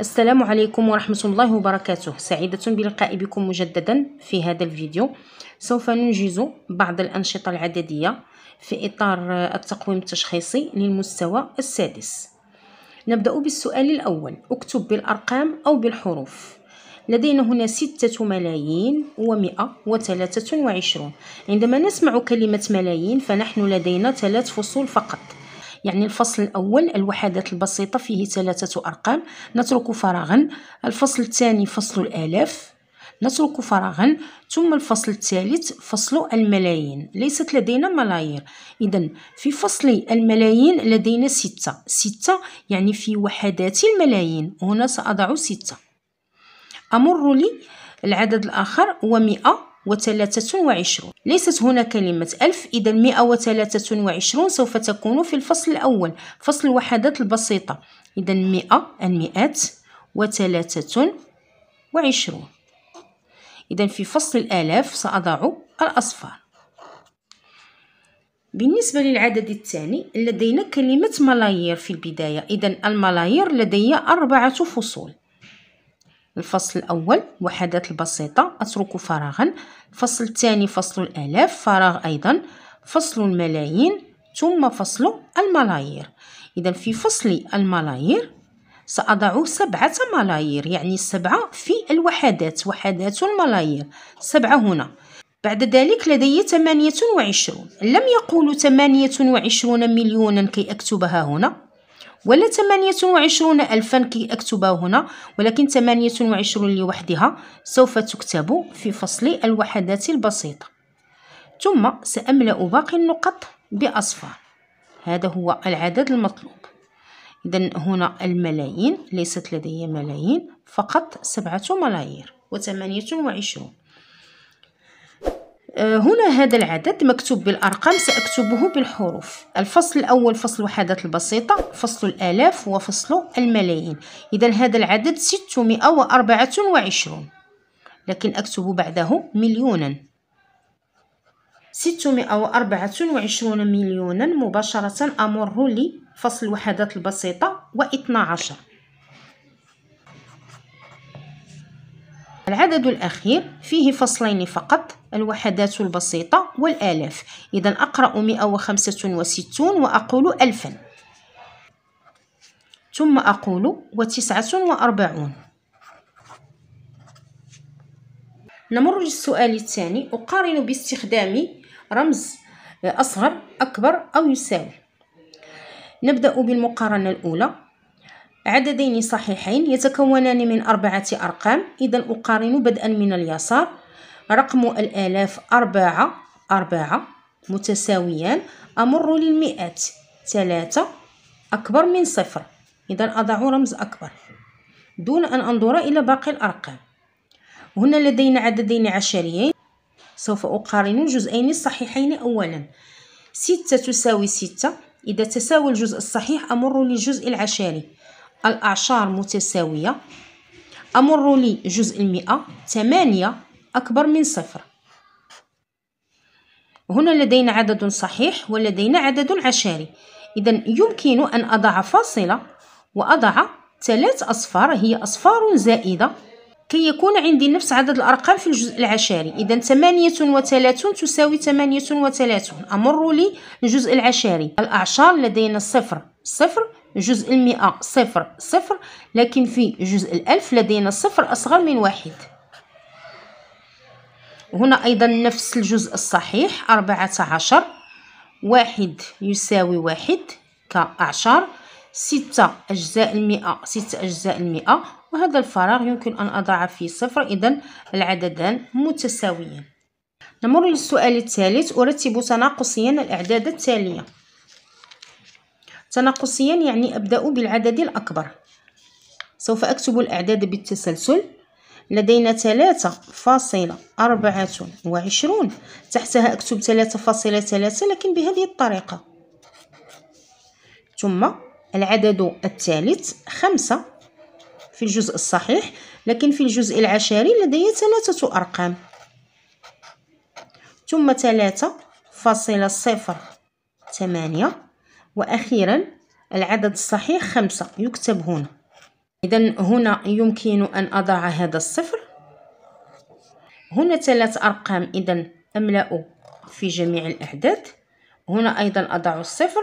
السلام عليكم ورحمة الله وبركاته سعيدة بلقاء بكم مجددا في هذا الفيديو سوف ننجز بعض الأنشطة العددية في إطار التقويم التشخيصي للمستوى السادس نبدأ بالسؤال الأول اكتب بالأرقام أو بالحروف لدينا هنا ستة ملايين ومئة وثلاثة وعشرون عندما نسمع كلمة ملايين فنحن لدينا ثلاث فصول فقط يعني الفصل الأول الوحدات البسيطة فيه ثلاثة أرقام نترك فراغا الفصل الثاني فصل الآلاف نترك فراغا ثم الفصل الثالث فصل الملايين ليست لدينا ملايير إذا في فصل الملايين لدينا ستة ستة يعني في وحدات الملايين هنا سأضع ستة أمر لي العدد الآخر هو مئة 123 ليست هنا كلمة ألف إذا 123 سوف تكون في الفصل الأول فصل الوحدات البسيطة إذا 100 المئات وثلاثة وعشرون إذا في فصل الآلاف سأضع الأصفار بالنسبة للعدد الثاني لدينا كلمة ملايير في البداية إذا الملايير لدي أربعة فصول الفصل الأول وحدات البسيطة أترك فراغا الفصل الثاني فصل الآلاف فراغ أيضا فصل الملايين ثم فصل الملايير إذا في فصل الملايير سأضع سبعة ملايير يعني سبعة في الوحدات وحدات الملايير سبعة هنا بعد ذلك لدي وعشرون لم يقولوا وعشرون مليونا كي أكتبها هنا ولا 28 ألفا كي أكتبها هنا ولكن 28 لوحدها سوف تكتب في فصل الوحدات البسيطة ثم سأملأ باقي النقط بأصفار هذا هو العدد المطلوب إذا هنا الملايين ليست لدي ملايين فقط سبعة ملايير وثمانية وعشرون آه، هنا هذا العدد مكتوب بالأرقام سأكتبه بالحروف الفصل الأول فصل الوحدات البسيطة فصل الآلاف وفصل الملايين إذا هذا العدد 624 لكن أكتب بعده مليونا 624 مليونا مباشرة أمر لفصل الوحدات البسيطة و12 العدد الأخير فيه فصلين فقط الوحدات البسيطة والآلاف إذا أقرأ 165 وأقول ألفا ثم أقول وتسعة وأربعون نمر للسؤال الثاني أقارن باستخدام رمز أصغر أكبر أو يساوي نبدأ بالمقارنة الأولى عددين صحيحين يتكونان من أربعة أرقام إذا أقارن بدءا من اليسار رقم الآلاف أربعة أربعة متساويان أمر للمئات ثلاثة أكبر من صفر إذا أضع رمز أكبر دون أن أنظر إلى باقي الأرقام هنا لدينا عددين عشريين سوف أقارن الجزئين الصحيحين أولا ستة تساوي ستة إذا تساوي الجزء الصحيح أمر للجزء العشري الأعشار متساوية أمر لي جزء المئة ثمانية أكبر من صفر هنا لدينا عدد صحيح ولدينا عدد عشري إذا يمكن أن أضع فاصلة وأضع ثلاث أصفار هي أصفار زائدة كي يكون عندي نفس عدد الأرقام في الجزء العشري إذا وثلاثون تساوي وثلاثون أمر لي الجزء العشري الأعشار لدينا صفر صفر جزء المئة صفر صفر لكن في جزء الألف لدينا صفر أصغر من واحد هنا أيضا نفس الجزء الصحيح أربعة عشر واحد يساوي واحد كأعشار ستة أجزاء المئة ستة أجزاء المئة وهذا الفراغ يمكن أن أضع فيه صفر إذا العددان متساويان نمر للسؤال الثالث أرتب تناقصيا الأعداد التالية تناقصيا يعني أبدأ بالعدد الأكبر سوف أكتب الأعداد بالتسلسل لدينا ثلاثة فاصلة أربعة وعشرون تحتها أكتب ثلاثة فاصلة ثلاثة لكن بهذه الطريقة ثم العدد الثالث خمسة في الجزء الصحيح لكن في الجزء العشري لدي ثلاثة أرقام ثم ثلاثة فاصلة صفر ثمانية وأخيرا العدد الصحيح خمسة يكتب هنا إذا هنا يمكن أن أضع هذا الصفر هنا ثلاث أرقام إذا أملأ في جميع الأعداد هنا أيضا أضع الصفر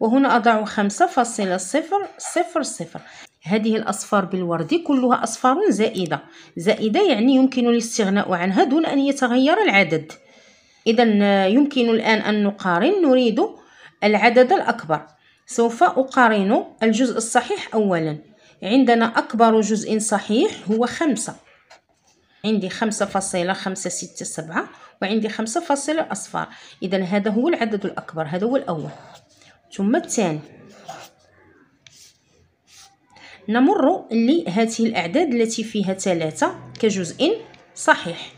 وهنا أضع خمسة فاصلة صفر صفر صفر هذه الأصفار بالوردي كلها أصفار زائدة زائدة يعني يمكن الاستغناء عنها دون أن يتغير العدد إذا يمكن الآن أن نقارن نريد العدد الأكبر سوف أقارن الجزء الصحيح أولا عندنا أكبر جزء صحيح هو خمسة عندي خمسة فاصلة خمسة ستة سبعة وعندي خمسة فاصلة أصفار إذا هذا هو العدد الأكبر هذا هو الأول ثم الثاني نمر لهذه الأعداد التي فيها ثلاثة كجزء صحيح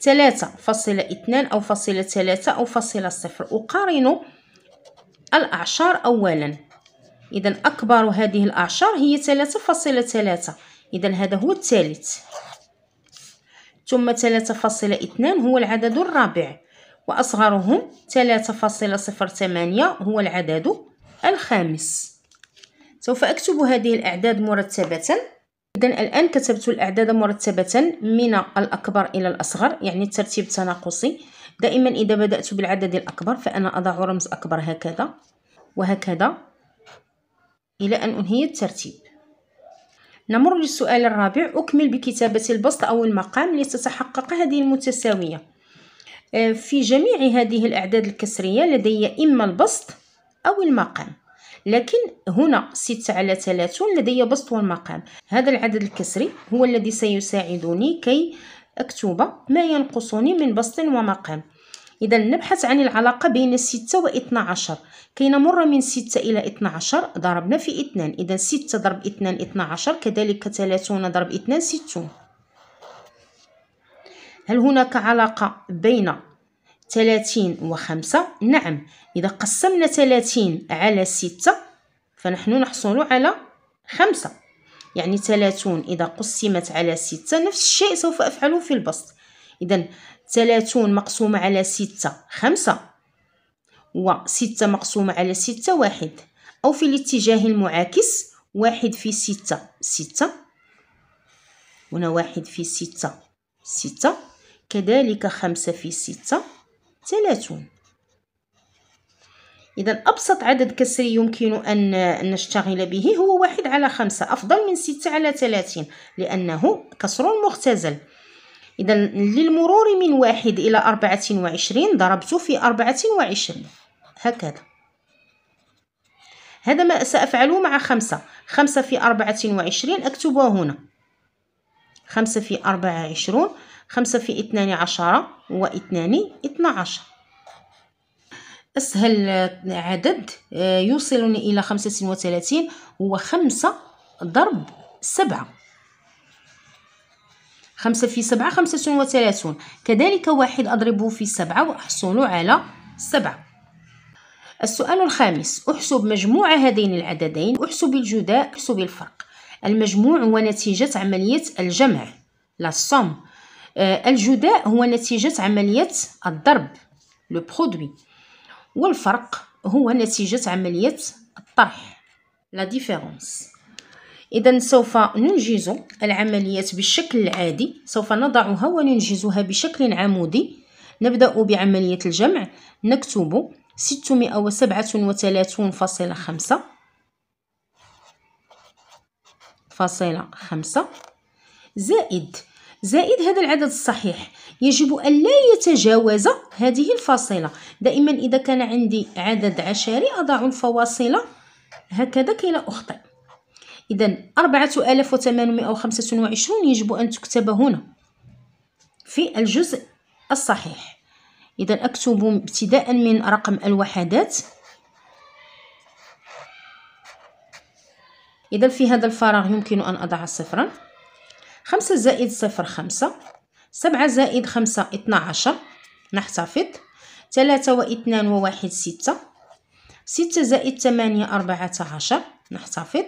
ثلاثة فاصلة اثنان أو فاصلة ثلاثة أو فاصلة صفر أقارن الأعشار أولا إذا أكبر هذه الأعشار هي فاصلة ثلاثة إذا هذا هو الثالث ثم اثنان هو العدد الرابع وأصغرهم فاصلة صفر ثمانية هو العدد الخامس سوف أكتب هذه الأعداد مرتبة إذا الآن كتبت الأعداد مرتبة من الأكبر إلى الأصغر يعني الترتيب التناقصي دائما إذا بدأت بالعدد الأكبر فأنا أضع رمز أكبر هكذا وهكذا إلى أن أنهي الترتيب نمر للسؤال الرابع أكمل بكتابة البسط أو المقام لتتحقق هذه المتساوية آه، في جميع هذه الأعداد الكسرية لدي إما البسط أو المقام لكن هنا 6 على 30 لدي بسط والمقام هذا العدد الكسري هو الذي سيساعدني كي أكتوبة ما ينقصني من بسط ومقام إذا نبحث عن العلاقة بين 6 و 12 كي نمر من 6 إلى 12 ضربنا في 2 إذا 6 ضرب 2 12 كذلك 30 ضرب 2 60 هل هناك علاقة بين 30 و 5 نعم إذا قسمنا 30 على 6 فنحن نحصل على 5 يعني 30 إذا قسمت على 6 نفس الشيء سوف أفعله في البسط إذا 30 مقسومة على 6 5 و6 مقسومة على 6 واحد أو في الاتجاه المعاكس واحد في 6 6 هنا واحد في 6 6 كذلك خمسة في 6 30 إذا أبسط عدد كسري يمكن أن نشتغل به هو واحد على خمسة أفضل من ستة على ثلاثين لأنه كسر مختزل إذا للمرور من واحد إلى أربعة وعشرين ضربت في أربعة وعشرين هكذا هذا ما سأفعله مع خمسة خمسة في أربعة وعشرين أكتبها هنا خمسة في أربعة وعشرون خمسة في اثنان عشرة واثنان اثنى عشر أسهل عدد آه، يوصلني إلى خمسة وثلاثين هو خمسة ضرب سبعة خمسة في سبعة خمسة وثلاثون كذلك واحد أضربه في سبعة وأحصل على سبعة السؤال الخامس احسب مجموع هذين العددين احسب الجداء احسب الفرق المجموع هو نتيجة عملية الجمع لا آه، الجداء هو نتيجة عملية الضرب لو برودوي والفرق هو نتيجة عملية الطرح لا ديفيرونس إذا سوف ننجز العمليات بالشكل العادي سوف نضعها وننجزها بشكل عمودي نبدأ بعملية الجمع نكتب 637.5 فاصلة خمسة زائد زائد هذا العدد الصحيح يجب أن لا يتجاوز هذه الفاصلة دائما إذا كان عندي عدد عشري أضع الفواصل هكذا كي لا أخطئ إذا 4825 يجب أن تكتب هنا في الجزء الصحيح إذا أكتب ابتداء من رقم الوحدات إذا في هذا الفراغ يمكن أن أضع صفراً خمسة زائد صفر خمسة سبعة زائد خمسة اثنا عشر نحتفظ ثلاثة واثنان وواحد ستة ستة زائد ثمانية أربعة عشر نحتفظ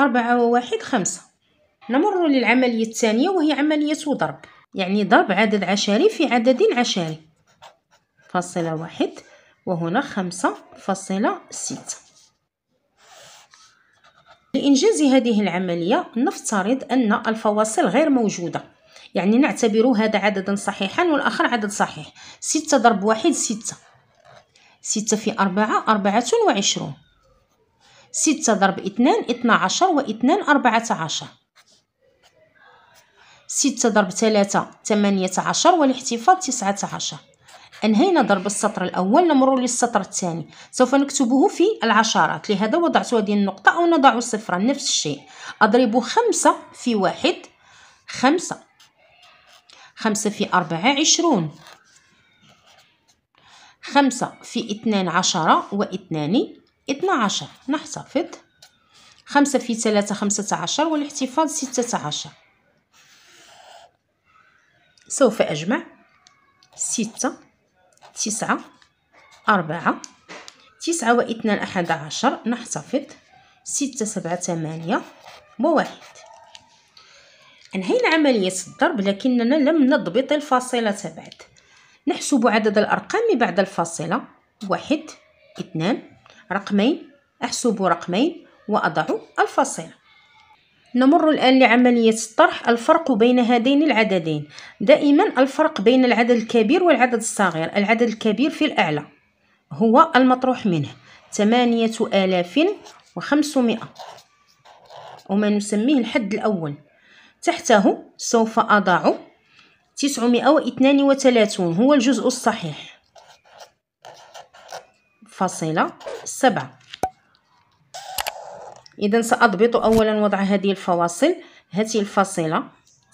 أربعة وواحد خمسة نمر للعملية الثانية وهي عملية ضرب يعني ضرب عدد عشري في عدد عشري فاصلة واحد وهنا خمسة فاصلة ستة لإنجاز هذه العملية نفترض أن الفواصل غير موجودة يعني نعتبر هذا عددا صحيحا والآخر عدد صحيح ستة ضرب واحد ستة ستة في أربعة أربعة وعشرون ستة ضرب اثنان اثنا عشر واثنان أربعة عشر ستة ضرب ثلاثة ثمانية عشر والاحتفاظ تسعة عشر أنهينا ضرب السطر الأول نمر للسطر الثاني سوف نكتبه في العشرات لهذا وضعت هذه النقطة أو نضع صفرا نفس الشيء أضرب خمسة في واحد خمسة خمسة في أربعة عشرون خمسة في اثنان عشرة واثنان اثنى عشر نحتفظ خمسة في ثلاثة خمسة عشر والاحتفاظ ستة عشر سوف أجمع ستة تسعة أربعة تسعة واثنان أحد عشر نحتفظ ستة سبعة ثمانية وواحد أنهينا عملية الضرب لكننا لم نضبط الفاصلة بعد نحسب عدد الأرقام بعد الفاصلة واحد اثنان رقمين أحسب رقمين وأضع الفاصلة نمر الآن لعملية الطرح الفرق بين هذين العددين دائما الفرق بين العدد الكبير والعدد الصغير العدد الكبير في الأعلى هو المطروح منه ثمانية آلاف وخمسمائة وما نسميه الحد الأول تحته سوف أضع تسعمائة واثنان وثلاثون هو الجزء الصحيح فاصلة سبعة اذا ساضبط اولا وضع هذه الفواصل هذه الفاصله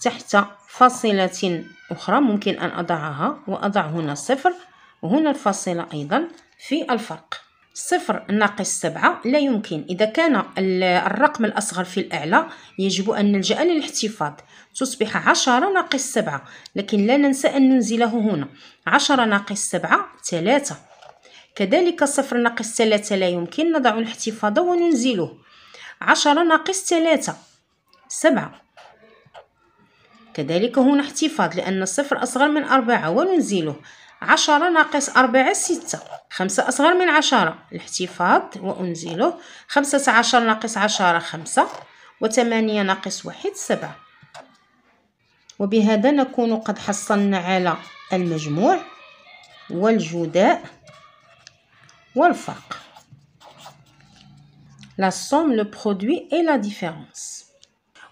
تحت فاصله اخرى ممكن ان اضعها واضع هنا صفر وهنا الفاصله ايضا في الفرق صفر ناقص سبعة لا يمكن إذا كان الرقم الأصغر في الأعلى يجب أن نلجأ للاحتفاظ تصبح عشرة ناقص سبعة لكن لا ننسى أن ننزله هنا عشرة ناقص سبعة ثلاثة كذلك صفر ناقص ثلاثة لا يمكن نضع الاحتفاظ وننزله عشرة ناقص ثلاثة سبعة كذلك هنا احتفاظ لأن الصفر أصغر من أربعة وننزله عشرة ناقص أربعة ستة خمسة أصغر من عشرة الاحتفاظ وأنزله خمسة عشر ناقص عشرة خمسة وثمانية ناقص واحد سبعة وبهذا نكون قد حصلنا على المجموع والجداء والفرق لا سوم لو برودوي اي لا ديفيرونس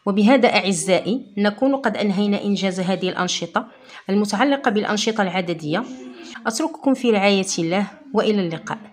وبهذا أعزائي نكون قد أنهينا إنجاز هذه الأنشطة المتعلقة بالأنشطة العددية أترككم في رعاية الله وإلى اللقاء